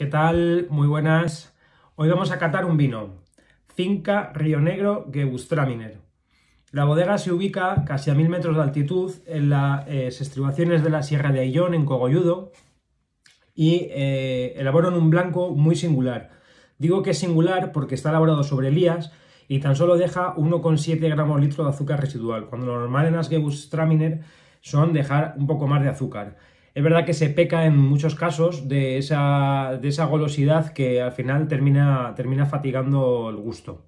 ¿Qué tal? Muy buenas. Hoy vamos a catar un vino, Finca Río Negro Gebustraminer. La bodega se ubica casi a mil metros de altitud en las eh, estribaciones de la Sierra de Ayllón, en Cogolludo, y eh, elaboran un blanco muy singular. Digo que es singular porque está elaborado sobre elías y tan solo deja 1,7 gramos litro de azúcar residual, cuando lo normal en las Gebustraminer son dejar un poco más de azúcar. Es verdad que se peca en muchos casos de esa, golosidad que al final termina, fatigando el gusto.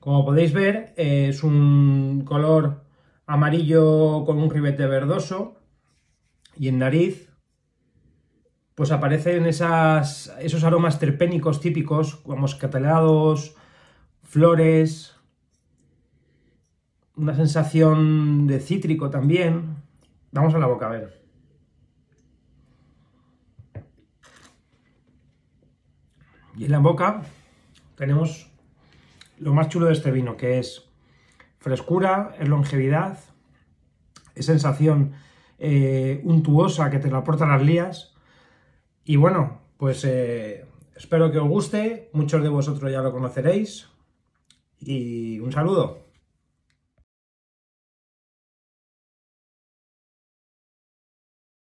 Como podéis ver, es un color amarillo con un ribete verdoso y en nariz pues aparecen esas, esos aromas terpénicos típicos, como escatelados, flores, una sensación de cítrico también. Vamos a la boca a ver. Y en la boca tenemos lo más chulo de este vino, que es frescura, es longevidad, es sensación eh, untuosa que te la aportan las lías. Y bueno, pues eh, espero que os guste, muchos de vosotros ya lo conoceréis. Y un saludo.